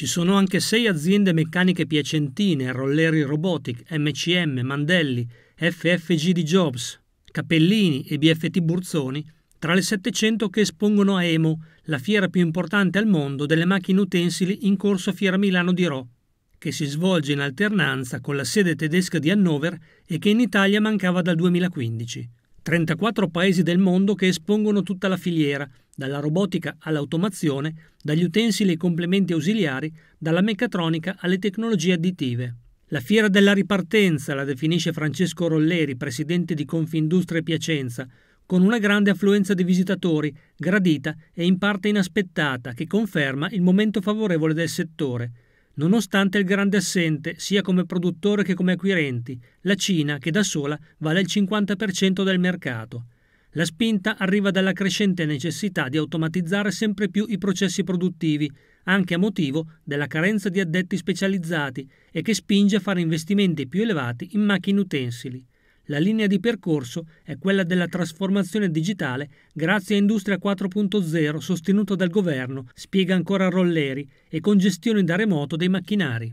Ci sono anche sei aziende meccaniche piacentine, Rolleri Robotic, MCM, Mandelli, FFG di Jobs, Capellini e BFT Burzoni, tra le 700 che espongono a EMO, la fiera più importante al mondo delle macchine utensili in corso a Fiera Milano di Rho, che si svolge in alternanza con la sede tedesca di Hannover e che in Italia mancava dal 2015. 34 paesi del mondo che espongono tutta la filiera, dalla robotica all'automazione, dagli utensili ai complementi ausiliari, dalla meccatronica alle tecnologie additive. La fiera della ripartenza la definisce Francesco Rolleri, presidente di Confindustria Piacenza, con una grande affluenza di visitatori, gradita e in parte inaspettata, che conferma il momento favorevole del settore. Nonostante il grande assente, sia come produttore che come acquirenti, la Cina, che da sola vale il 50% del mercato. La spinta arriva dalla crescente necessità di automatizzare sempre più i processi produttivi, anche a motivo della carenza di addetti specializzati e che spinge a fare investimenti più elevati in macchine utensili. La linea di percorso è quella della trasformazione digitale grazie a Industria 4.0 sostenuta dal governo, spiega ancora Rolleri, e con gestione da remoto dei macchinari.